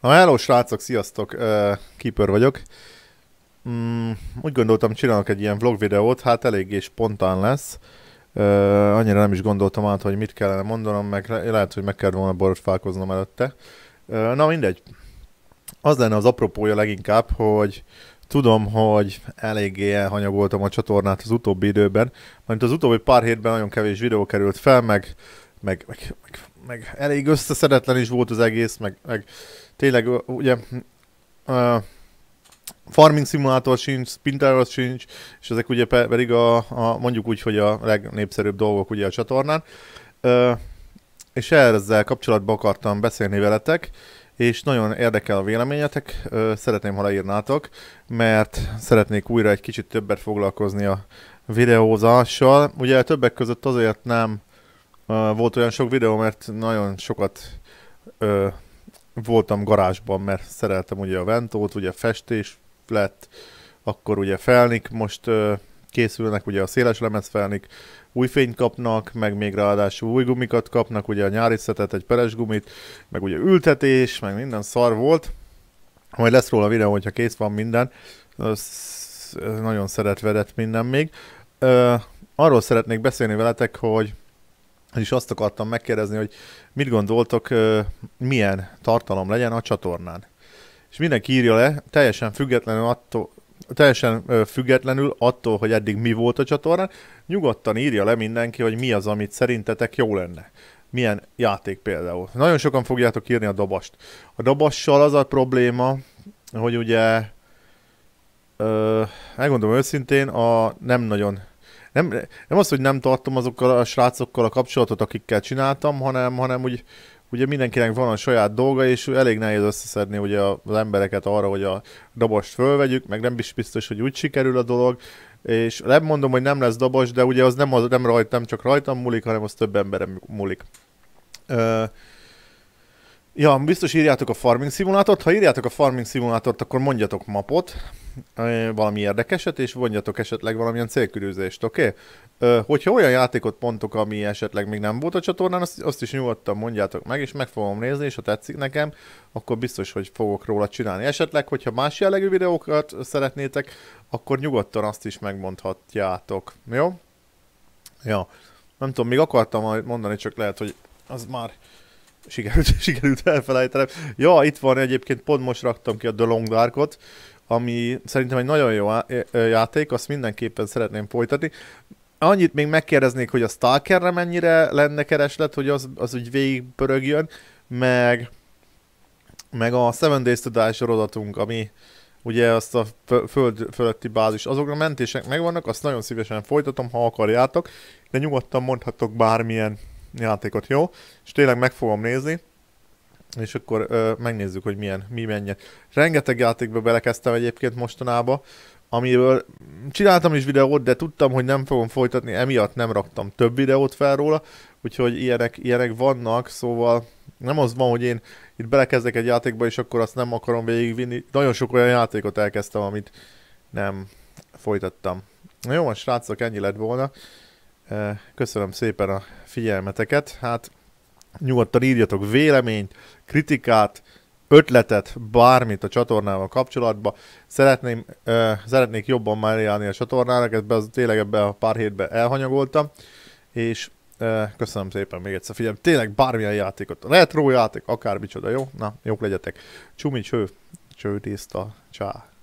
Na, hello srácok, sziasztok, uh, Keeper vagyok. Mm, úgy gondoltam, csinálok egy ilyen vlog videót, hát eléggé spontán lesz. Uh, annyira nem is gondoltam át, hogy mit kellene mondanom, meg le- lehet, hogy meg kellett volna borotfálkoznom előtte. Uh, na mindegy. Az lenne az apropója leginkább, hogy tudom, hogy eléggé elhanyagoltam a csatornát az utóbbi időben, mert az utóbbi pár hétben nagyon kevés videó került fel, meg, meg, meg, meg meg elég összeszedetlen is volt az egész, meg, meg tényleg ugye uh, farming szimulátor sincs, Pinterest sincs, és ezek ugye pedig a, a, mondjuk úgy, hogy a legnépszerűbb dolgok ugye a csatornán. Uh, és ezzel kapcsolatban akartam beszélni veletek, és nagyon érdekel a véleményetek, szeretném, ha leírnátok, mert szeretnék újra egy kicsit többet foglalkozni a videózással. Ugye többek között azért nem volt olyan sok videó, mert nagyon sokat ö, voltam garázsban, mert szereltem ugye a Ventót, ugye festés lett, akkor ugye felnik, most ö, készülnek ugye a széles lemez felnik, új fényt kapnak, meg még ráadásul új gumikat kapnak, ugye a nyári szetet, egy peres gumit, meg ugye ültetés, meg minden szar volt. Majd lesz róla videó, hogyha kész van minden. Ez nagyon szeretvedett minden még. Ö, arról szeretnék beszélni veletek, hogy és azt akartam megkérdezni, hogy mit gondoltok, milyen tartalom legyen a csatornán. És mindenki írja le, teljesen függetlenül attól, teljesen függetlenül attól, hogy eddig mi volt a csatornán, nyugodtan írja le mindenki, hogy mi az, amit szerintetek jó lenne. Milyen játék például. Nagyon sokan fogjátok írni a dobast. A dobassal az a probléma, hogy ugye, ö, elgondolom őszintén, a nem nagyon nem, nem az, hogy nem tartom azokkal a srácokkal a kapcsolatot, akikkel csináltam, hanem, hanem úgy, ugye mindenkinek van a saját dolga, és elég nehéz összeszedni ugye az embereket arra, hogy a dobost fölvegyük, meg nem is biztos, hogy úgy sikerül a dolog, és nem mondom, hogy nem lesz dobos, de ugye az nem, az, nem, rajt, nem csak rajtam múlik, hanem az több emberem múlik. Ö, ja, biztos írjátok a farming szimulátort, ha írjátok a farming szimulátort, akkor mondjatok mapot, valami érdekeset, és vonjatok esetleg valamilyen célkülőzést, oké? Okay? Hogyha olyan játékot pontok, ami esetleg még nem volt a csatornán, azt, azt is nyugodtan mondjátok meg, és meg fogom nézni, és ha tetszik nekem, akkor biztos, hogy fogok róla csinálni. Esetleg, hogyha más jellegű videókat szeretnétek, akkor nyugodtan azt is megmondhatjátok, jó? Ja, nem tudom, még akartam mondani, csak lehet, hogy az már sikerült, sikerült elfelejtenem. Ja, itt van egyébként, pont most raktam ki a The Long Darkot, ami szerintem egy nagyon jó játék, azt mindenképpen szeretném folytatni. Annyit még megkérdeznék, hogy a Stalkerre mennyire lenne kereslet, hogy az, az úgy végigpörögjön, meg, meg a Seven Days to Die sorozatunk, ami ugye azt a föld fölötti bázis, azokra mentések megvannak, azt nagyon szívesen folytatom, ha akarjátok, de nyugodtan mondhatok bármilyen játékot, jó? És tényleg meg fogom nézni és akkor ö, megnézzük, hogy milyen, mi mennyi. Rengeteg játékba belekezdtem egyébként mostanába, amiből csináltam is videót, de tudtam, hogy nem fogom folytatni, emiatt nem raktam több videót fel róla, úgyhogy ilyenek, ilyenek vannak, szóval nem az van, hogy én itt belekezdek egy játékba, és akkor azt nem akarom végigvinni. Nagyon sok olyan játékot elkezdtem, amit nem folytattam. Na jó, most srácok, ennyi lett volna. Köszönöm szépen a figyelmeteket. Hát Nyugodtan írjatok véleményt, kritikát, ötletet, bármit a csatornával kapcsolatban. Szeretném, ö, szeretnék jobban máriálni a csatornának, ezt be, tényleg ebben a pár hétben elhanyagoltam, és ö, köszönöm szépen még egyszer, Figyelj, tényleg bármilyen játékot, retro játék, akármicsoda, jó? Na, jók legyetek. Csumi cső, cső tiszta, csá.